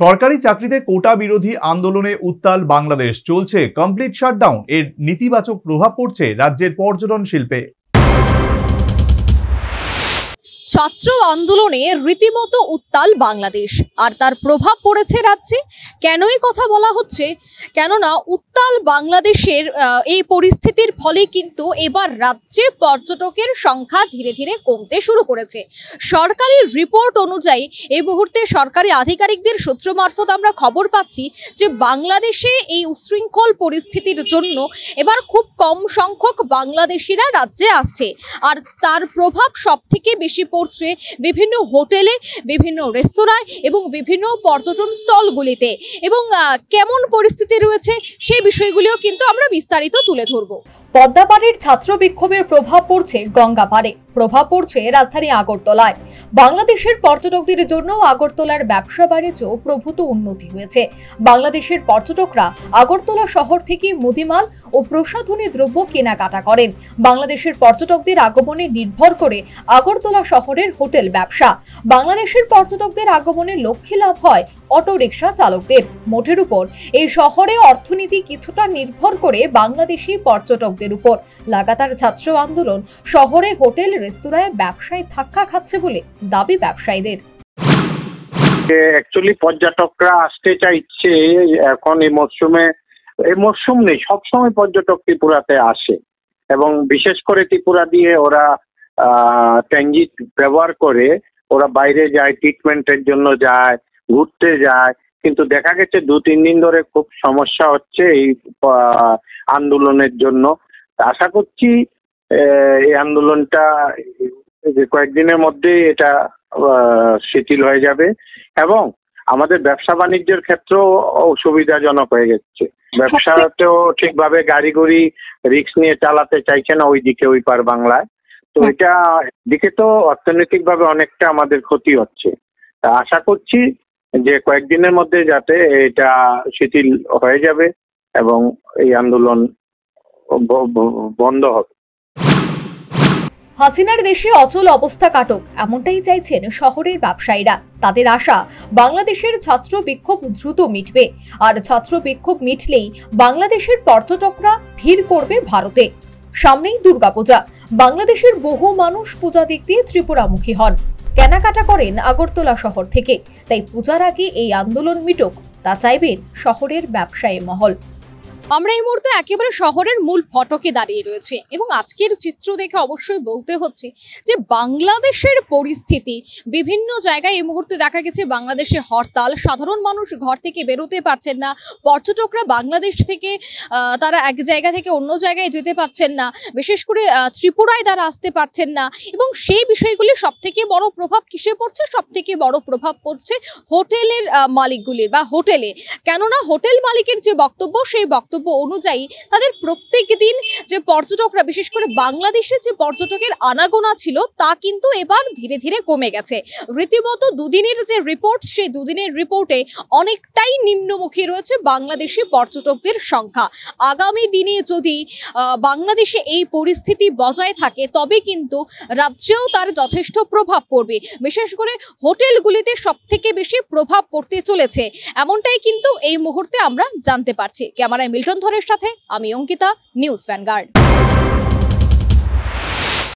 সরকারি চাকরিতে কোটা বিরোধী আন্দোলনে উত্তাল বাংলাদেশ চলছে কমপ্লিট শাটডাউন এর নেতিবাচক প্রভাব পড়ছে রাজ্যের পর্যটন শিল্পে ছাত্র আন্দোলনে রীতিমতো উত্তাল বাংলাদেশ আর তার প্রভাব পড়েছে রাজ্যে কেনই কথা বলা হচ্ছে কেননা উত্তাল বাংলাদেশের এই পরিস্থিতির ফলে কিন্তু এবার রাজ্যে পর্যটকের সংখ্যা ধীরে ধীরে কমতে শুরু করেছে সরকারি রিপোর্ট অনুযায়ী এই মুহূর্তে সরকারি আধিকারিকদের সূত্র মারফত আমরা খবর পাচ্ছি যে বাংলাদেশে এই উশৃঙ্খল পরিস্থিতির জন্য এবার খুব কম সংখ্যক বাংলাদেশিরা রাজ্যে আসছে আর তার প্রভাব সবথেকে বেশি করছে বিভিন্ন হোটেলে বিভিন্ন রেস্তোরাঁয় এবং বিভিন্ন পর্যটন স্থলগুলিতে এবং কেমন পরিস্থিতি রয়েছে সেই বিষয়গুলিও কিন্তু আমরা বিস্তারিত তুলে ধরবো পদ্মাবাড়ির ছাত্র বিক্ষোভের প্রভাব পড়ছে গঙ্গাপাড়ে প্রভাব পড়ছে রাজধানী আগরতলায় বাংলাদেশের পর্যটকদের জন্য আগরতলার ব্যবসা বাণিজ্য প্রভূত উন্নতি হয়েছে বাংলাদেশের পর্যটকরা আগরতলা শহর থেকে মুদিমাল ও প্রসাধনী দ্রব্য কেনাকাটা করেন বাংলাদেশের পর্যটকদের আগমনে নির্ভর করে আগরতলা শহরের হোটেল ব্যবসা বাংলাদেশের পর্যটকদের আগমনে লক্ষ্যে লাভ হয় অটোরিকশা চালকদের মোটের উপর এই শহরে অর্থনীতি কিছুটা নির্ভর করে বাংলাদেশি পর্যটকদের শিক্ষকদের উপর লাগাতার ছাত্র আন্দোলন শহরে হোটেল রেস্তোরাঁয় ব্যবসায় ধাক্কা খাচ্ছে বলে দাবি ব্যবসায়ীদের অ্যাকচুয়ালি পর্যটকরা আসতে চাইছে এখন এই মরশুমে এই মরশুম নেই সবসময় পর্যটক ত্রিপুরাতে আসে এবং বিশেষ করে ত্রিপুরা দিয়ে ওরা ট্যাঙ্গিট ব্যবহার করে ওরা বাইরে যায় ট্রিটমেন্টের জন্য যায় ঘুরতে যায় কিন্তু দেখা গেছে দু তিন দিন ধরে খুব সমস্যা হচ্ছে এই আন্দোলনের জন্য আশা করছি এই আন্দোলনটা কয়েকদিনের মধ্যে এটা শিথিল হয়ে যাবে এবং আমাদের ব্যবসা বাণিজ্যের ক্ষেত্রেও সুবিধাজনক হয়ে যাচ্ছে ব্যবসাতেও ঠিকভাবে গাড়ি গড়ি রিক্স নিয়ে চালাতে চাইছে না ওই দিকে ওই পার বাংলায় তো এটা দিকে তো অর্থনৈতিকভাবে অনেকটা আমাদের ক্ষতি হচ্ছে আশা করছি যে কয়েকদিনের মধ্যে যাতে এটা শিথিল হয়ে যাবে এবং এই আন্দোলন বন্ধ হবে হাসিনার দেশে অচল অবস্থা কাটক এমনটাই চাইছেন শহরের ব্যবসায়ীরা তাদের আশা বাংলাদেশের ছাত্র বিক্ষোভ দ্রুত মিটবে আর ছাত্র বিক্ষোভ মিটলেই বাংলাদেশের পর্যটকরা ভিড় করবে ভারতে সামনেই দুর্গাপূজা বাংলাদেশের বহু মানুষ পূজা দেখতে ত্রিপুরামুখী হন কেনাকাটা করেন আগরতলা শহর থেকে তাই পূজার আগে এই আন্দোলন মিটুক তা চাইবেন শহরের ব্যবসায়ী মহল আমরা এই মুহূর্তে একেবারে শহরের মূল ফটকে দাঁড়িয়ে রয়েছে এবং আজকের চিত্র দেখে অবশ্যই বলতে হচ্ছে যে বাংলাদেশের পরিস্থিতি বিভিন্ন জায়গায় এই মুহূর্তে দেখা গেছে বাংলাদেশে হরতাল সাধারণ মানুষ ঘর থেকে বেরোতে পারছেন না পর্যটকরা বাংলাদেশ থেকে তারা এক জায়গা থেকে অন্য জায়গায় যেতে পারছেন না বিশেষ করে ত্রিপুরায় তারা আসতে পারছেন না এবং সেই বিষয়গুলি সব থেকে বড় প্রভাব কিসে পড়ছে সব থেকে বড় প্রভাব পড়ছে হোটেলের মালিকগুলির বা হোটেলে কেননা হোটেল মালিকের যে বক্তব্য সেই বক্তব্য বক্তব্য অনুযায়ী তাদের প্রত্যেক দিন যে পর্যটকরা বিশেষ করে বাংলাদেশে যে পর্যটকের আনাগোনা ছিল তা কিন্তু এবার ধীরে ধীরে কমে গেছে রীতিমতো দুদিনের যে রিপোর্ট সেই দুদিনের রিপোর্টে অনেকটাই নিম্নমুখী রয়েছে বাংলাদেশি পর্যটকদের সংখ্যা আগামী দিনে যদি বাংলাদেশে এই পরিস্থিতি বজায় থাকে তবে কিন্তু রাজ্যেও তার যথেষ্ট প্রভাব পড়বে বিশেষ করে হোটেলগুলিতে সব থেকে বেশি প্রভাব পড়তে চলেছে এমনটাই কিন্তু এই মুহূর্তে আমরা জানতে পারছি ক্যামেরায় মিল ধরের সাথে আমি অঙ্কিতা নিউজ ভ্যানগার্ড